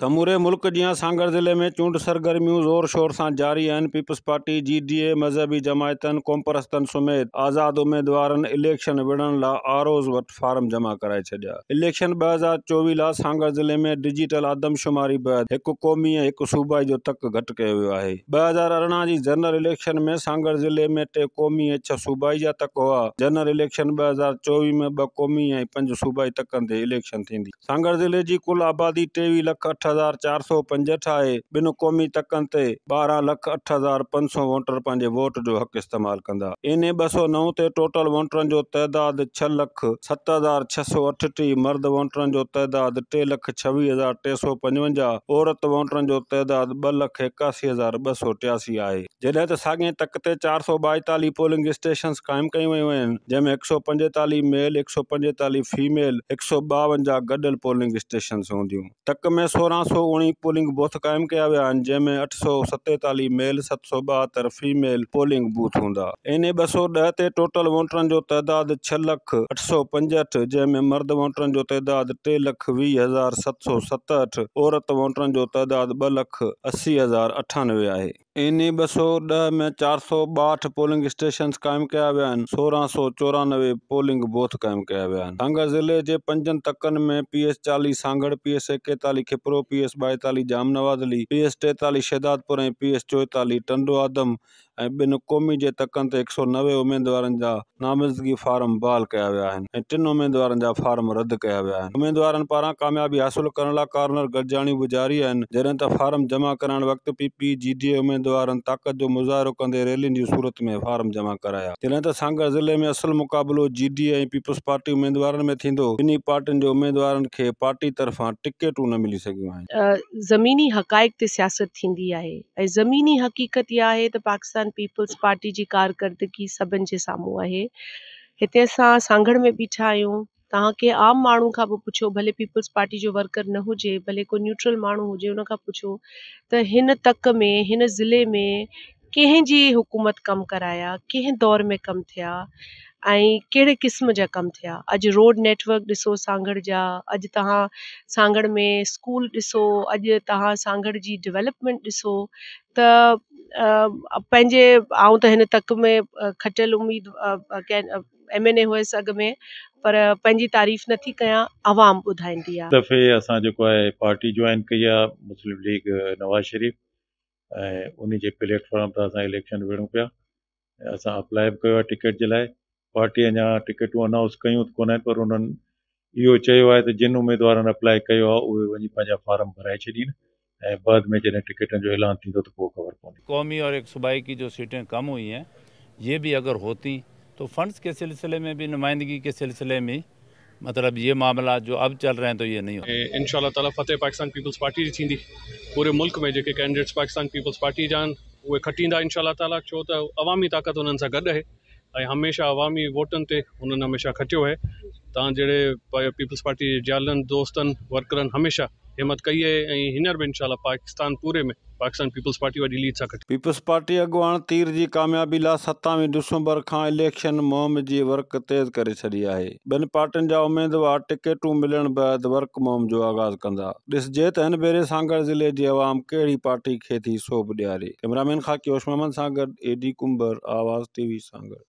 समूरे मुल्क जी सागर ज़िले में चूंड सरगर्मियों ज़ोर शोर से जारी हैं Peoples Party G D A मज़हबी जमायतन कॉम्परस्तनि समेत आज़ाद उम्मीदवार इलेक्शन विड़न ला आरोज़ फार्म जमा कराए छाया इलेक्शन ब हज़ार चौवी ला सांगर ज़िले में डिजिटल आदमशुमारी बैद एक क़ौमी एक सूबाई जो तक घट किया वो है ॿ हज़ार अरिड़हं जनरल इलेक्शन में सागर ज़िले में टे क़ौमी छह सूबाई जहा तक हुआ जनरल इलेक्शन बजार हज़ार में ब क़ौमी ऐं पंज सूबाई तक इलेक्शन थींदी सांगर ज़िले की कुल आबादी टेवी लख अठ हज़ार चार सौ पंज ठाहे ॿिनि क़ौमी तकनि ते ॿारहं लख अठ हज़ार पंज सौ वोटर पंहिंजे वोट जो हक़ इस्तेमाल कंदा इन ॿ सौ नव ते टोटल वोटर जो तइदादु छह लख सत हज़ार छह सौ अठटी मर्द वोटर जो तइदादु टे लख छवी हज़ार टे सौ पंजवंजाहु औरत वोटरनि जो तइदादु ॿ लख एकासी हज़ार ॿ सौ टियासी आहे जॾहिं त साॻे तक ते चार सौ ॿाएतालीह पोलिंग स्टेशन कायम कई व्यू आहिनि जैमें एक सौ पंजेतालीह मेल एक सौ पंजेतालीह फीमेल एक सौ बवंजा गॾियल पोलिंग स्टेशन हूंदियूं तक में सोरहं सौ उणिवीह पोलिंग बूथ क़ाइमु कया विया आहिनि जंहिंमें अठ सौ सतेतालीह मेल सत सौ ॿाहतरि फीमेल पोलिंग बूथ हूंदा इन ॿ सौ ॾह ते टोटल वोटरनि जो तइदादु छह लख अठ सौ पंजहठि जंहिं मर्द वोटरनि जो तइदादु टे लख वीह हज़ार सत सौ सतहठि औरत वोटरनि जो तइदादु ॿ लख असी हज़ार अठानवे आहे इन्हीं ॿ सौ ॾह में चारि सौ ॿाहठि पोलिंग स्टेशन क़ाइमु कया विया आहिनि सोरहं सौ चोरानवे पोलिंग बूथ क़ाइमु कया विया आहिनि ज़िले जे पंजनि तकनि में पी एस चालीह सांगड़ पी एस एकेतालीह खिपरो पी एस ॿाएतालीह जाम नवादली पी एस टेतालीह शहदादपुर ऐं पी एस चोएतालीह टंडो आदम ऐं ॿिनि क़ौमी जे तकनि ते हिकु सौ नवे उमेदवारनि जा नामज़दगी फार्म बहाल कया विया आहिनि ऐं टिनि उमेदवारनि जा फार्म रद्द कया विया आहिनि उमेदवारनि पारां कामयाबी हासिल करण लाइ कॉर्नर गॾिजाणियूं बि जारी आहिनि जॾहिं त फार्म जमा करण वक़्तु P P G D A उमेदवारनि ताक़त जो मुज़ाहिरो कंदे रैलियुनि जी सूरत में फार्म जमा कराया तॾहिं त सांगर ज़िले में असल मुक़ाबिलो जी डी ऐं पीपल्स पार्टी उमेदवारनि में थींदो ॿिनी पार्टियुनि जे उमेदवारनि खे पार्टी तरफ़ां टिकेटूं न मिली सघियूं आहिनि ज़मीनी हक़ाइक़ ते सियासत थींदी आहे ऐं ज़मीनी हक़ीक़त इहा आहे त पाकिस्तान पीपल्स पार्टी जी कारकरदगी सभिनि जे साम्हूं आहे हिते असां सांगड़ में बीठा आहियूं तव्हां कंहिं आम माण्हू खां बि पुछो भले पीपल्स पार्टी जो वर्कर न हुजे भले को न्यूट्रल माण्हू हुजे हुन खां पुछो त हिन तक में हिन ज़िले में कंहिंजी हुकूमत कमु कराया कंहिं दौर में कमु थिया ऐं कहिड़े क़िस्म जा कमु थिया अॼु रोड नेटवर्क ॾिसो सांगड़ जा अॼु तव्हां सांगड़ में स्कूल ॾिसो अॼु तव्हां सांगड़ जी डिवलपमेंट ॾिसो त पंहिंजे आऊं त हिन तक में खटियल उमेद कैं एम एन ए हुयसि अॻु में पर पंहिंजी तारीफ़ नथी कयां आवाम ॿुधाईंदी आहे दफ़े असां जेको आहे पार्टी जॉइन कई आहे मुस्लिम लीग नवाज़ शरीफ़ ऐं उन जे प्लेटफॉर्म तां असां इलेक्शन विड़ूं पिया असां अप्लाए बि कयो आहे टिकट जे लाइ पार्टी अञा टिकेटूं अनाउंस कयूं त कोन आहिनि पर उन्हनि इहो चयो आहे त जिन उमेदवारनि अप्लाई कयो आहे उहे वञी पंहिंजा फॉर्म भराए छॾीनि ऐं बाद में जॾहिं टिकटनि जो ऐलान थींदो त पोइ ख़बर पवंदी क़ौमी और एक सूबाई की जो सीटें कम हुई हैं ये भी अगर होती तो फंड्स के सिलसिले में भी नुमाइंदगी के सिलसिले में मतलब ये मामला जो अब चल रहे हैं तो ये नहीं इन ताला फतेह पाकिस्तान पीपल्स पार्टी की थी पूरे मुल्क में जेके कैंडिडेट्स पाकिस्तान पीपल्स पार्टी जान आहिनि उहे खटींदा इनशा ताला छो त अवामी ताक़त उन्हनि सां गॾु आहे अवामी वोटनि ते उन्हनि हमेशह खटियो आहे तव्हां पीपल्स पार्टी जालन ज़ालनि वर्करन हमेशा હિમત કઈએ ऐं हींअर बि इनशा पाकिस्तान पूरे में पाकिस्तान पीपल्स पार्टी वारी लीड सां पीपल्स पार्टी अॻुवाण तीर जी कामयाबी लाइ सतावीह डिसंबर का इलेक्शन मुहिम जी वर्क तेज़ करे छॾी आहे ॿिनि पार्टियुनि जा उमेदवार टिकेटूं मिलण बैदि वर्क मुहिम जो आगाज़ कंदा ॾिसजे त हिन भेरे सांगड़ ज़िले जी आवाम कहिड़ी पार्टी खे थी सोभ ॾियारे कैमरामैन खाकी ओशमन सां गॾु एडी कुंबर आवाज़ टीवी सांगड़